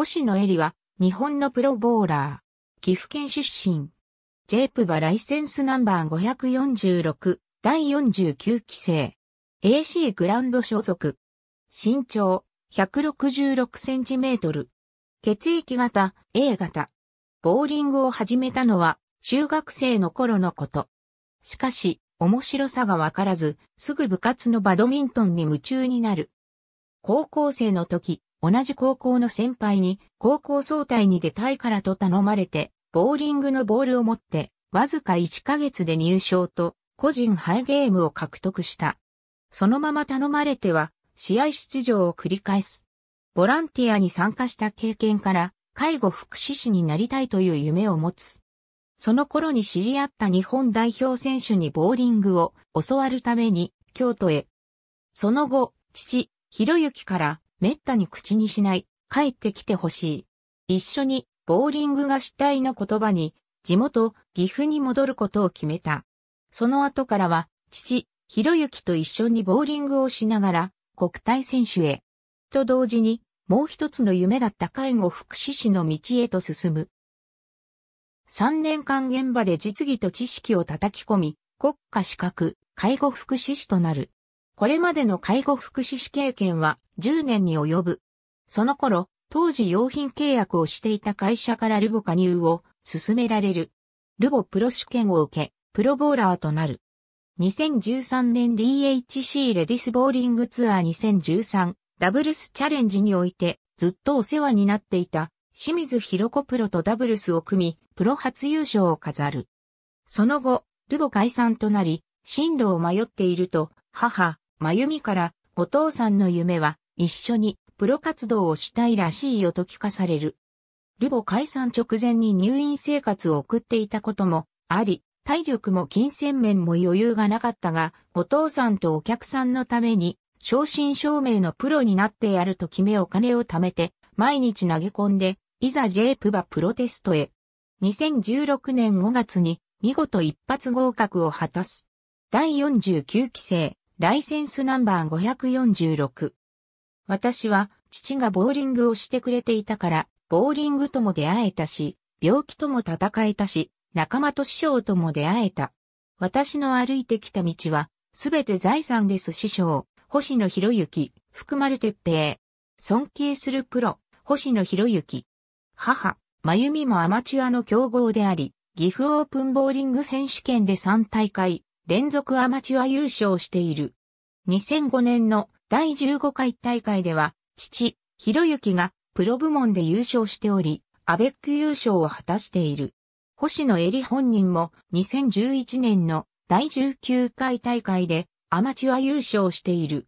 星野恵里は、日本のプロボーラー。岐阜県出身。ジェプバライセンスナンバー546、第49期生。AC グランド所属。身長、166センチメートル。血液型、A 型。ボーリングを始めたのは、中学生の頃のこと。しかし、面白さがわからず、すぐ部活のバドミントンに夢中になる。高校生の時、同じ高校の先輩に、高校総体に出たいからと頼まれて、ボーリングのボールを持って、わずか1ヶ月で入賞と、個人ハイゲームを獲得した。そのまま頼まれては、試合出場を繰り返す。ボランティアに参加した経験から、介護福祉士になりたいという夢を持つ。その頃に知り合った日本代表選手にボーリングを教わるために京都へ。その後、父、博之からめったに口にしない、帰ってきてほしい。一緒に、ボーリングがしたいの言葉に、地元、岐阜に戻ることを決めた。その後からは、父、ひろゆきと一緒にボーリングをしながら、国体選手へ。と同時に、もう一つの夢だった介護福祉士の道へと進む。3年間現場で実技と知識を叩き込み、国家資格、介護福祉士となる。これまでの介護福祉士経験は10年に及ぶ。その頃、当時用品契約をしていた会社からルボ加入を進められる。ルボプロ試験を受け、プロボーラーとなる。2013年 DHC レディスボーリングツアー2013ダブルスチャレンジにおいてずっとお世話になっていた清水博子プロとダブルスを組み、プロ初優勝を飾る。その後、ルボ解散となり、進路を迷っていると、母、真由美からお父さんの夢は一緒にプロ活動をしたいらしいよと聞かされる。ルボ解散直前に入院生活を送っていたこともあり、体力も金銭面も余裕がなかったが、お父さんとお客さんのために、正真正銘のプロになってやると決めお金を貯めて、毎日投げ込んで、いざ J プバプロテストへ。2016年5月に、見事一発合格を果たす。第49期生、ライセンスナンバー546。私は父がボーリングをしてくれていたから、ボーリングとも出会えたし、病気とも戦えたし、仲間と師匠とも出会えた。私の歩いてきた道は、すべて財産です師匠、星野博之、福丸哲平。尊敬するプロ、星野博之。母、真由美もアマチュアの競合であり、岐阜オープンボーリング選手権で3大会、連続アマチュア優勝している。2005年の第15回大会では、父、ひろゆきがプロ部門で優勝しており、アベック優勝を果たしている。星野襟里本人も2011年の第19回大会でアマチュア優勝している。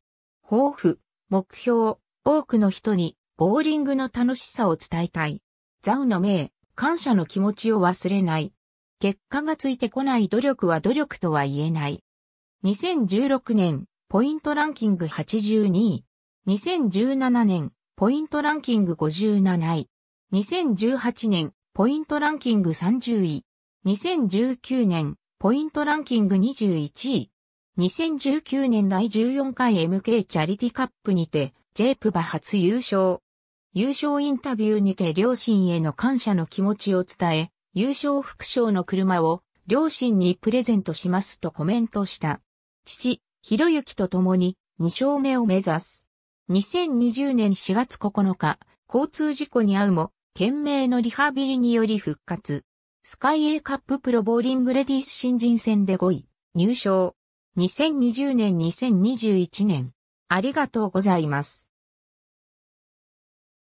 抱負、目標、多くの人にボーリングの楽しさを伝えたい。ザウの名、感謝の気持ちを忘れない。結果がついてこない努力は努力とは言えない。2016年、ポイントランキング82位。2017年、ポイントランキング57位。2018年、ポイントランキング30位。2019年、ポイントランキング21位。2019年第14回 MK チャリティカップにて、ジェープバ初優勝。優勝インタビューにて両親への感謝の気持ちを伝え、優勝副賞の車を両親にプレゼントしますとコメントした。父、ひろゆきと共に2勝目を目指す。2020年4月9日、交通事故に遭うも、懸命のリハビリにより復活。スカイ A カッププロボーリングレディース新人戦で5位、入賞。2020年2021年。ありがとうございます。